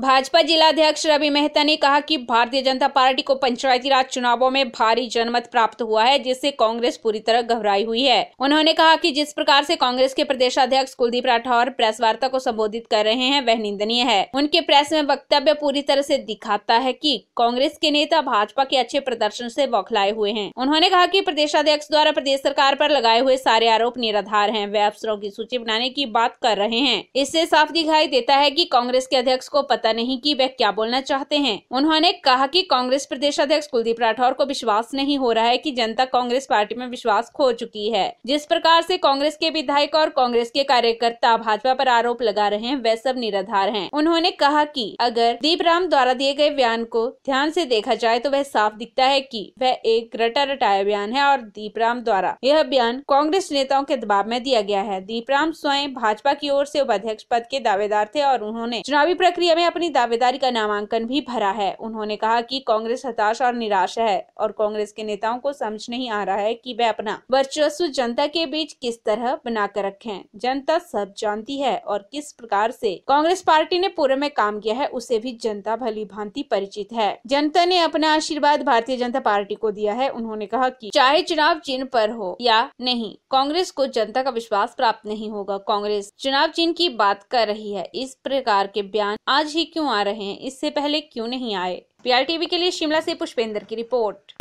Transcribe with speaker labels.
Speaker 1: भाजपा जिलाध्यक्ष रवि मेहता ने कहा कि भारतीय जनता पार्टी को पंचायती राज चुनावों में भारी जनमत प्राप्त हुआ है जिससे कांग्रेस पूरी तरह घबराई हुई है उन्होंने कहा कि जिस प्रकार से कांग्रेस के प्रदेश अध्यक्ष कुलदीप राठौर प्रेस वार्ता को संबोधित कर रहे हैं वह निंदनीय है उनके प्रेस में वक्तव्य पूरी तरह ऐसी दिखाता है की कांग्रेस के नेता भाजपा के अच्छे प्रदर्शन ऐसी बौखलाए हुए हैं उन्होंने कहा की प्रदेश अध्यक्ष द्वारा प्रदेश सरकार आरोप लगाए हुए सारे आरोप निराधार है वे अफसरों की सूची बनाने की बात कर रहे हैं इससे साफ दिखाई देता है की कांग्रेस के अध्यक्ष को पता नहीं कि वह क्या बोलना चाहते हैं उन्होंने कहा कि कांग्रेस प्रदेश अध्यक्ष कुलदीप राठौर को विश्वास नहीं हो रहा है कि जनता कांग्रेस पार्टी में विश्वास खो चुकी है जिस प्रकार से कांग्रेस के विधायक और कांग्रेस के कार्यकर्ता भाजपा पर आरोप लगा रहे हैं वह सब निराधार हैं उन्होंने कहा कि अगर राम द्वारा दिए गए बयान को ध्यान से देखा जाए तो वह साफ दिखता है कि वह एक रटा रटाया बयान है और राम द्वारा यह बयान कांग्रेस नेताओं के दबाव में दिया गया है दीपराम स्वयं भाजपा की ओर से उपाध्यक्ष पद के दावेदार थे और उन्होंने चुनावी प्रक्रिया में अपनी दावेदारी का नामांकन भी भरा है उन्होंने कहा कि कांग्रेस हताश और निराश है और कांग्रेस के नेताओं को समझ नहीं आ रहा है कि वे अपना वर्चस्व जनता के बीच किस तरह बनाकर रखें जनता सब जानती है और किस प्रकार से कांग्रेस पार्टी ने पूर्व में काम किया है उसे भी जनता भली भांति परिचित है जनता ने अपना आशीर्वाद भारतीय जनता पार्टी को दिया है उन्होंने कहा की चाहे चुनाव चिन्ह पर हो या नहीं कांग्रेस को जनता का विश्वास प्राप्त नहीं होगा कांग्रेस चुनाव चिन्ह की बात कर रही है इस प्रकार के बयान आज ही क्यों आ रहे हैं इससे पहले क्यों नहीं आए टीवी के लिए शिमला से पुष्पेंद्र की रिपोर्ट